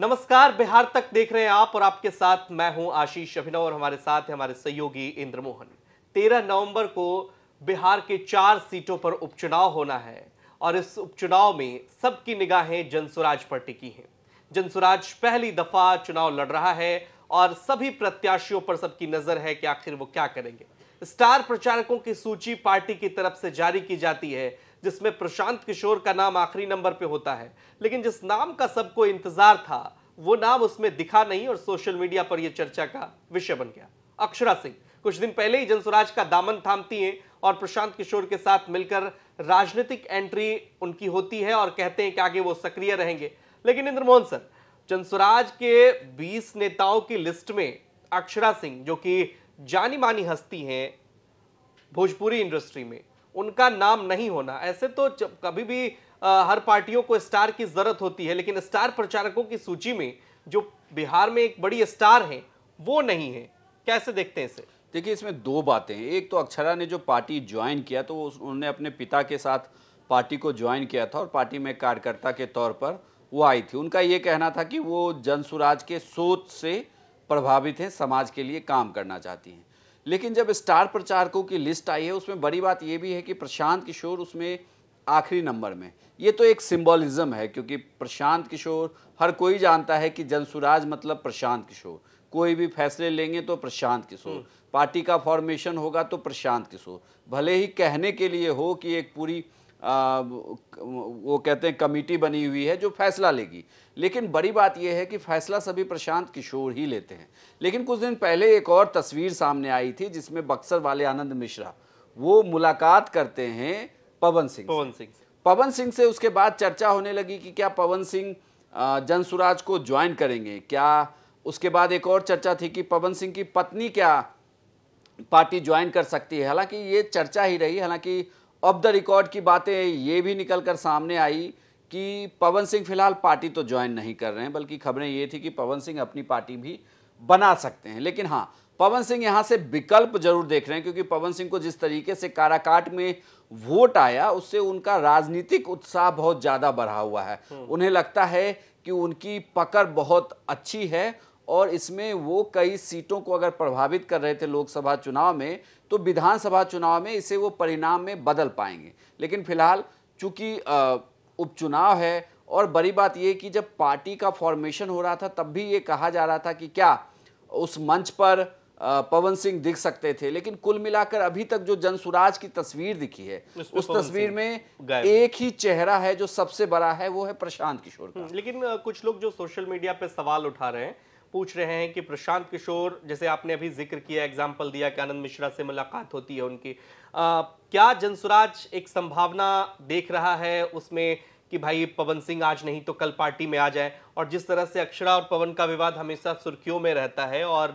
नमस्कार बिहार तक देख रहे हैं आप और आपके साथ मैं हूं आशीष अभिनव और हमारे साथ हमारे सहयोगी इंद्र मोहन तेरह नवंबर को बिहार के चार सीटों पर उपचुनाव होना है और इस उपचुनाव में सबकी निगाहें जनसुराज पर टिकी हैं जनसुराज पहली दफा चुनाव लड़ रहा है और सभी प्रत्याशियों पर सबकी नजर है कि आखिर वो क्या करेंगे स्टार प्रचारकों की सूची पार्टी की तरफ से जारी की जाती है जिसमें प्रशांत किशोर का नाम आखिरी नंबर पे होता है लेकिन जिस नाम का सबको इंतजार था वो नाम उसमें दिखा नहीं और सोशल मीडिया पर यह चर्चा का विषय बन गया अक्षरा सिंह कुछ दिन पहले ही जनसुराज का दामन थामती हैं और प्रशांत किशोर के साथ मिलकर राजनीतिक एंट्री उनकी होती है और कहते हैं कि आगे वो सक्रिय रहेंगे लेकिन इंद्र मोहन सर जनसुराज के 20 नेताओं की लिस्ट में अक्षरा सिंह जो कि जानी मानी हस्ती हैं भोजपुरी इंडस्ट्री में उनका नाम नहीं होना ऐसे तो कभी भी आ, हर पार्टियों को स्टार की जरूरत होती है लेकिन स्टार प्रचारकों की सूची में जो बिहार में एक बड़ी स्टार है वो नहीं है कैसे देखते हैं इसे देखिए इसमें दो बातें हैं एक तो अक्षरा ने जो पार्टी ज्वाइन किया तो उन्होंने अपने पिता के साथ पार्टी को ज्वाइन किया था और पार्टी में कार्यकर्ता के तौर पर वो आई थी उनका ये कहना था कि वो जनसुराज के सोच से प्रभावित हैं समाज के लिए काम करना चाहती हैं लेकिन जब स्टार प्रचारकों की लिस्ट आई है उसमें बड़ी बात यह भी है कि प्रशांत किशोर उसमें आखिरी नंबर में ये तो एक सिंबॉलिज्म है क्योंकि प्रशांत किशोर हर कोई जानता है कि जनसुराज मतलब प्रशांत किशोर कोई भी फैसले लेंगे तो प्रशांत किशोर हम्म। पार्टी का फॉर्मेशन होगा तो प्रशांत किशोर भले ही कहने के लिए हो कि एक पूरी आ, वो कहते हैं कमेटी बनी हुई है जो फैसला लेगी लेकिन बड़ी बात यह है कि फैसला सभी प्रशांत किशोर ही लेते हैं लेकिन कुछ दिन पहले एक और तस्वीर सामने आई थी जिसमें बक्सर वाले आनंद मिश्रा वो मुलाकात करते हैं पवन सिंह पवन सिंह पवन सिंह से उसके बाद चर्चा होने लगी कि क्या पवन सिंह जनसुराज को ज्वाइन करेंगे क्या उसके बाद एक और चर्चा थी कि पवन सिंह की पत्नी क्या पार्टी ज्वाइन कर सकती है हालांकि ये चर्चा ही रही हालांकि ऑफ द रिकॉर्ड की बातें ये भी निकल कर सामने आई कि पवन सिंह फिलहाल पार्टी तो ज्वाइन नहीं कर रहे हैं बल्कि खबरें ये थी कि पवन सिंह अपनी पार्टी भी बना सकते हैं लेकिन हाँ पवन सिंह यहाँ से विकल्प जरूर देख रहे हैं क्योंकि पवन सिंह को जिस तरीके से काराकाट में वोट आया उससे उनका राजनीतिक उत्साह बहुत ज़्यादा बढ़ा हुआ है हम्म। उन्हें लगता है कि उनकी पकड़ बहुत अच्छी है और इसमें वो कई सीटों को अगर प्रभावित कर रहे थे लोकसभा चुनाव में तो विधानसभा चुनाव में इसे वो परिणाम में बदल पाएंगे लेकिन फिलहाल चूंकि उपचुनाव है और बड़ी बात यह कि जब पार्टी का फॉर्मेशन हो रहा था तब भी ये कहा जा रहा था कि क्या उस मंच पर पवन सिंह दिख सकते थे लेकिन कुल मिलाकर अभी तक जो जनसुराज की तस्वीर दिखी है उस तस्वीर में एक ही चेहरा है जो सबसे बड़ा है वो है प्रशांत किशोर का हम्म, लेकिन कुछ लोग जो सोशल मीडिया पे सवाल उठा रहे हैं पूछ रहे हैं कि प्रशांत किशोर जैसे आपने अभी जिक्र किया एग्जाम्पल दिया कि आनंद मिश्रा से मुलाकात होती है उनकी आ, क्या जनसुराज एक संभावना देख रहा है उसमें कि भाई पवन सिंह आज नहीं तो कल पार्टी में आ जाए और जिस तरह से अक्षरा और पवन का विवाद हमेशा सुर्खियों में रहता है और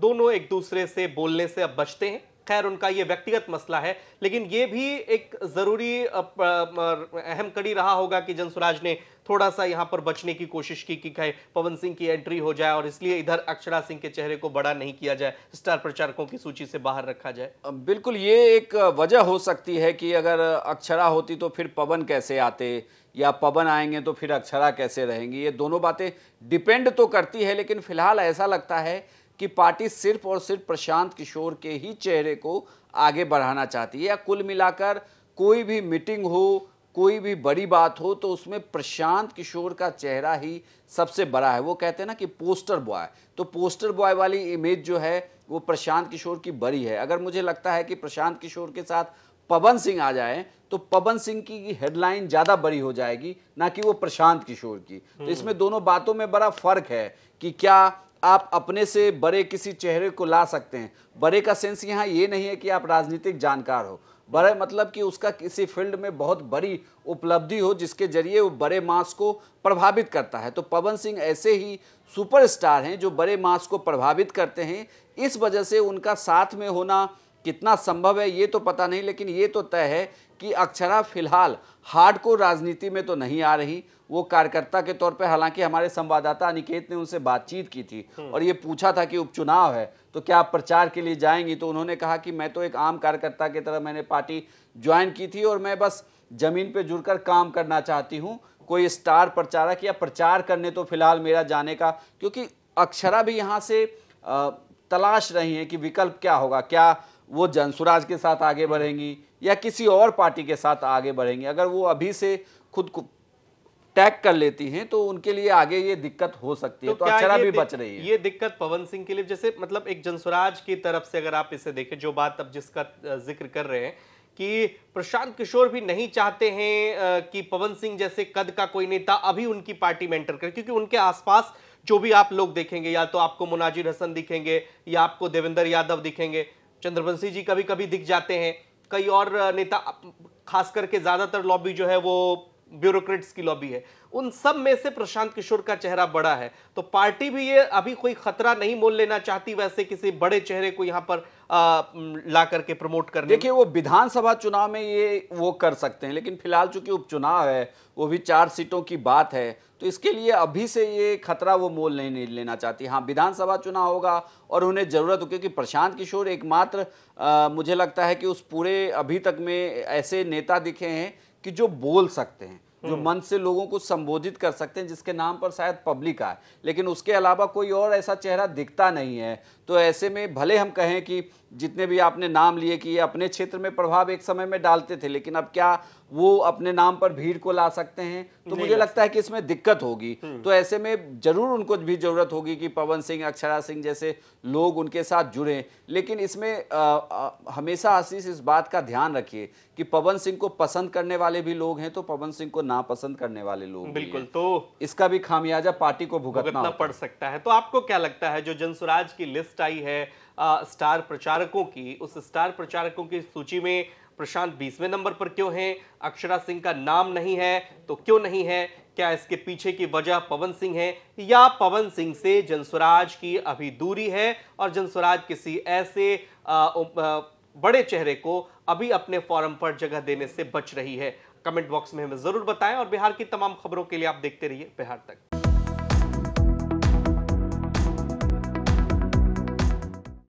दोनों एक दूसरे से बोलने से अब बचते हैं खैर उनका ये व्यक्तिगत मसला है लेकिन ये भी एक ज़रूरी अहम कड़ी रहा होगा कि जनसुराज ने थोड़ा सा यहाँ पर बचने की कोशिश की कि कहे पवन सिंह की एंट्री हो जाए और इसलिए इधर अक्षरा सिंह के चेहरे को बड़ा नहीं किया जाए स्टार प्रचारकों की सूची से बाहर रखा जाए बिल्कुल ये एक वजह हो सकती है कि अगर अक्षरा होती तो फिर पवन कैसे आते या पवन आएंगे तो फिर अक्षरा कैसे रहेंगी ये दोनों बातें डिपेंड तो करती है लेकिन फिलहाल ऐसा लगता है कि पार्टी सिर्फ और सिर्फ प्रशांत किशोर के ही चेहरे को आगे बढ़ाना चाहती है या कुल मिलाकर कोई भी मीटिंग हो कोई भी बड़ी बात हो तो उसमें प्रशांत किशोर का चेहरा ही सबसे बड़ा है वो कहते हैं ना कि पोस्टर बॉय तो पोस्टर बॉय वाली इमेज जो है वो प्रशांत किशोर की बड़ी है अगर मुझे लगता है कि प्रशांत किशोर के साथ पवन सिंह आ जाए तो पवन सिंह की हेडलाइन ज़्यादा बड़ी हो जाएगी ना कि वो प्रशांत किशोर की तो हम्म। इसमें दोनों बातों में बड़ा फर्क है कि क्या आप अपने से बड़े किसी चेहरे को ला सकते हैं बड़े का सेंस यहाँ ये नहीं है कि आप राजनीतिक जानकार हो बड़े मतलब कि उसका किसी फील्ड में बहुत बड़ी उपलब्धि हो जिसके जरिए वो बड़े मास को प्रभावित करता है तो पवन सिंह ऐसे ही सुपरस्टार हैं जो बड़े मास को प्रभावित करते हैं इस वजह से उनका साथ में होना कितना संभव है ये तो पता नहीं लेकिन ये तो तय है कि अक्षरा फिलहाल हार्ड को राजनीति में तो नहीं आ रही वो कार्यकर्ता के तौर पे हालांकि हमारे संवाददाता अनिकेत ने उनसे बातचीत की थी हम्म। और ये पूछा था कि उपचुनाव है तो क्या आप प्रचार के लिए जाएंगी तो उन्होंने कहा कि मैं तो एक आम कार्यकर्ता की तरह मैंने पार्टी ज्वाइन की थी और मैं बस जमीन पर जुड़कर काम करना चाहती हूँ कोई स्टार प्रचारक या प्रचार करने तो फिलहाल मेरा जाने का क्योंकि अक्षरा भी यहाँ से तलाश रही हैं कि विकल्प क्या होगा क्या वो जनसुराज के साथ आगे बढ़ेंगी या किसी और पार्टी के साथ आगे बढ़ेंगे अगर वो अभी से खुद को टैग कर लेती हैं तो उनके लिए आगे ये दिक्कत हो सकती है तो, तो अक्षरा भी बच रही है ये दिक्कत पवन सिंह के लिए जैसे मतलब एक जनस्वराज की तरफ से अगर आप इसे देखें जो बात अब जिसका जिक्र कर रहे हैं कि प्रशांत किशोर भी नहीं चाहते हैं कि पवन सिंह जैसे कद का कोई नेता अभी उनकी पार्टी में एंटर करे क्योंकि उनके आसपास जो भी आप लोग देखेंगे या तो आपको मुनाजिर हसन दिखेंगे या आपको देवेंद्र यादव दिखेंगे चंद्रवंशी जी कभी कभी दिख जाते हैं कई और नेता खास करके ज़्यादातर लॉबी जो है वो ब्यूरोक्रेट्स की लॉबी है उन सब में से प्रशांत किशोर का चेहरा बड़ा है तो पार्टी भी ये अभी कोई खतरा नहीं मोल लेना चाहती वैसे किसी बड़े चेहरे को यहाँ पर ला करके प्रमोट करने देखिए वो विधानसभा चुनाव में ये वो कर सकते हैं लेकिन फिलहाल चूंकि उपचुनाव है वो भी चार सीटों की बात है तो इसके लिए अभी से ये खतरा वो मोल नहीं लेना चाहती हाँ विधानसभा चुनाव होगा और उन्हें ज़रूरत हो क्योंकि प्रशांत किशोर एकमात्र मुझे लगता है कि उस पूरे अभी तक में ऐसे नेता दिखे हैं कि जो बोल सकते हैं जो हम्म। मन से लोगों को संबोधित कर सकते हैं जिसके नाम पर शायद पब्लिक आए लेकिन उसके अलावा कोई और ऐसा चेहरा दिखता नहीं है तो ऐसे में भले हम कहें कि जितने भी आपने नाम लिए कि ये अपने क्षेत्र में प्रभाव एक समय में डालते थे लेकिन अब क्या वो अपने नाम पर भीड़ को ला सकते हैं तो मुझे लगता है कि इसमें दिक्कत होगी हम्म। तो ऐसे में जरूर उनको भी जरूरत होगी कि पवन सिंह अक्षरा सिंह जैसे लोग उनके साथ जुड़े लेकिन इसमें आ, आ, हमेशा आशीष इस बात का ध्यान रखिए कि पवन सिंह को पसंद करने वाले भी लोग हैं तो पवन सिंह को नापसंद करने वाले लोग बिल्कुल तो इसका भी खामियाजा पार्टी को भुगतना पड़ सकता है तो आपको क्या लगता है जो जनसुराज की लिस्ट आई है स्टार प्रचारकों की उस स्टार प्रचारकों की सूची में प्रशांत बीसवें नंबर पर क्यों हैं अक्षरा सिंह का नाम नहीं है तो क्यों नहीं है क्या इसके पीछे की वजह पवन सिंह है या पवन सिंह से जनस्वराज की अभी दूरी है और जनस्वराज किसी ऐसे आ, आ, बड़े चेहरे को अभी अपने फॉरम पर जगह देने से बच रही है कमेंट बॉक्स में हमें जरूर बताएं और बिहार की तमाम खबरों के लिए आप देखते रहिए बिहार तक